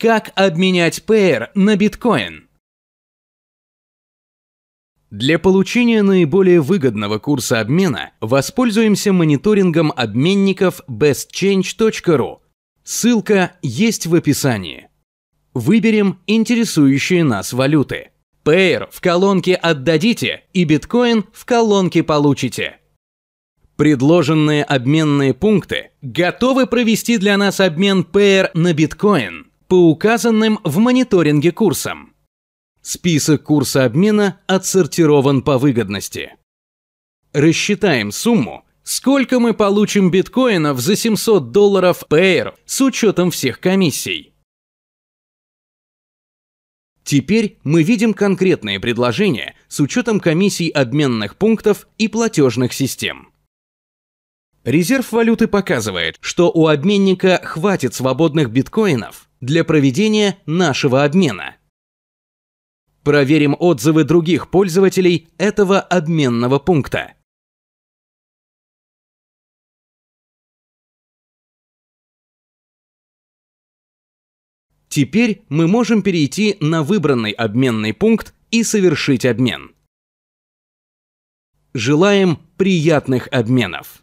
Как обменять Payer на биткоин? Для получения наиболее выгодного курса обмена воспользуемся мониторингом обменников bestchange.ru. Ссылка есть в описании. Выберем интересующие нас валюты. Payer в колонке «Отдадите» и биткоин в колонке «Получите». Предложенные обменные пункты готовы провести для нас обмен Payer на биткоин – по указанным в мониторинге курсам. Список курса обмена отсортирован по выгодности. Рассчитаем сумму, сколько мы получим биткоинов за 700 долларов Payer с учетом всех комиссий. Теперь мы видим конкретные предложения с учетом комиссий обменных пунктов и платежных систем. Резерв валюты показывает, что у обменника хватит свободных биткоинов для проведения нашего обмена. Проверим отзывы других пользователей этого обменного пункта. Теперь мы можем перейти на выбранный обменный пункт и совершить обмен. Желаем приятных обменов!